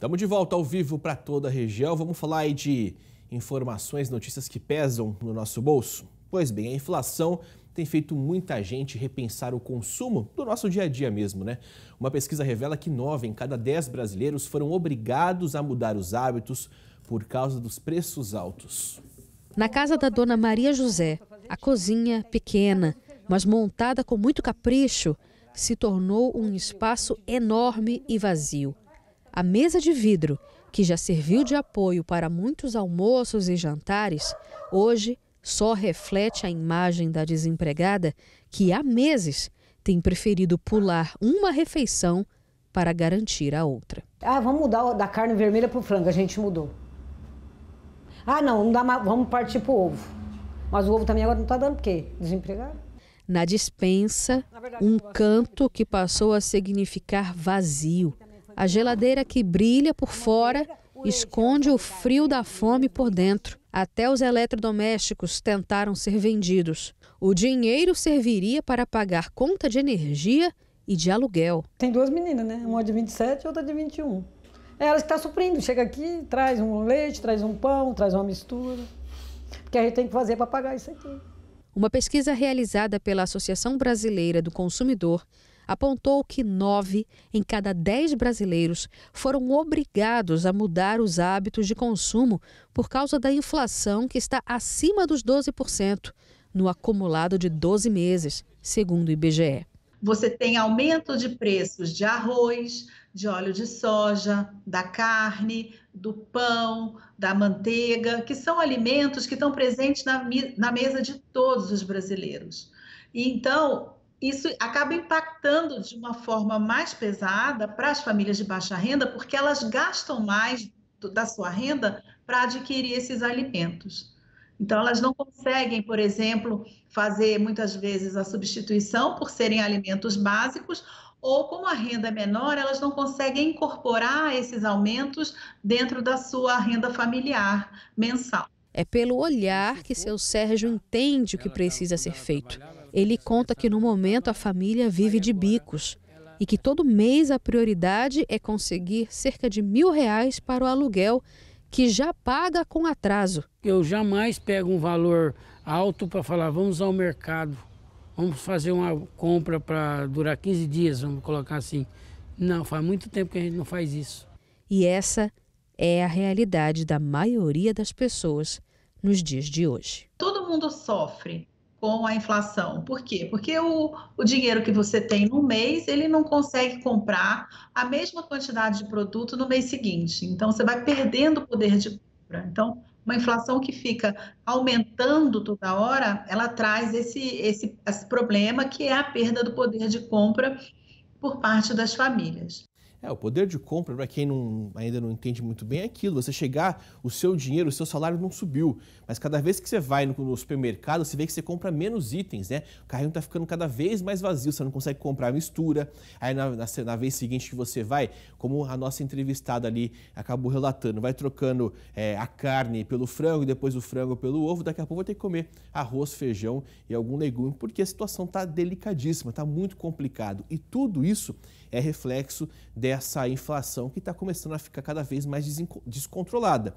Estamos de volta ao vivo para toda a região. Vamos falar aí de informações, notícias que pesam no nosso bolso? Pois bem, a inflação tem feito muita gente repensar o consumo do nosso dia a dia mesmo, né? Uma pesquisa revela que 9 em cada 10 brasileiros foram obrigados a mudar os hábitos por causa dos preços altos. Na casa da dona Maria José, a cozinha pequena, mas montada com muito capricho, se tornou um espaço enorme e vazio. A mesa de vidro, que já serviu de apoio para muitos almoços e jantares, hoje só reflete a imagem da desempregada que há meses tem preferido pular uma refeição para garantir a outra. Ah, vamos mudar da carne vermelha para o frango, a gente mudou. Ah, não, não dá mais, vamos partir para o ovo. Mas o ovo também agora não está dando, quê? desempregado. Na dispensa, Na um canto que passou a significar vazio. A geladeira que brilha por fora é esconde o frio da fome por dentro. Até os eletrodomésticos tentaram ser vendidos. O dinheiro serviria para pagar conta de energia e de aluguel. Tem duas meninas, né? Uma de 27 e outra de 21. Ela é elas que estão tá suprindo. Chega aqui, traz um leite, traz um pão, traz uma mistura. Porque a gente tem que fazer para pagar isso aqui. Uma pesquisa realizada pela Associação Brasileira do Consumidor apontou que nove em cada dez brasileiros foram obrigados a mudar os hábitos de consumo por causa da inflação que está acima dos 12% no acumulado de 12 meses, segundo o IBGE. Você tem aumento de preços de arroz, de óleo de soja, da carne, do pão, da manteiga, que são alimentos que estão presentes na, na mesa de todos os brasileiros. E então, isso acaba impactando de uma forma mais pesada para as famílias de baixa renda, porque elas gastam mais do, da sua renda para adquirir esses alimentos. Então, elas não conseguem, por exemplo, fazer muitas vezes a substituição por serem alimentos básicos, ou como a renda é menor, elas não conseguem incorporar esses aumentos dentro da sua renda familiar mensal. É pelo olhar que seu Sérgio entende o que precisa ser feito. Ele conta que no momento a família vive de bicos e que todo mês a prioridade é conseguir cerca de mil reais para o aluguel que já paga com atraso. Eu jamais pego um valor alto para falar, vamos ao mercado, vamos fazer uma compra para durar 15 dias, vamos colocar assim. Não, faz muito tempo que a gente não faz isso. E essa é a realidade da maioria das pessoas nos dias de hoje. Todo mundo sofre com a inflação. Por quê? Porque o, o dinheiro que você tem no mês, ele não consegue comprar a mesma quantidade de produto no mês seguinte. Então, você vai perdendo o poder de compra. Então, uma inflação que fica aumentando toda hora, ela traz esse, esse, esse problema que é a perda do poder de compra por parte das famílias. É, o poder de compra, para quem não, ainda não entende muito bem, é aquilo. Você chegar, o seu dinheiro, o seu salário não subiu. Mas cada vez que você vai no, no supermercado, você vê que você compra menos itens, né? O carrinho está ficando cada vez mais vazio, você não consegue comprar mistura. Aí na, na, na, vez seguinte que você vai, como a nossa entrevistada ali acabou relatando, vai trocando é, a carne pelo frango, depois o frango pelo ovo, daqui a pouco vai ter que comer arroz, feijão e algum legume, porque a situação está delicadíssima, está muito complicado. E tudo isso é reflexo dessa dessa inflação que está começando a ficar cada vez mais descontrolada.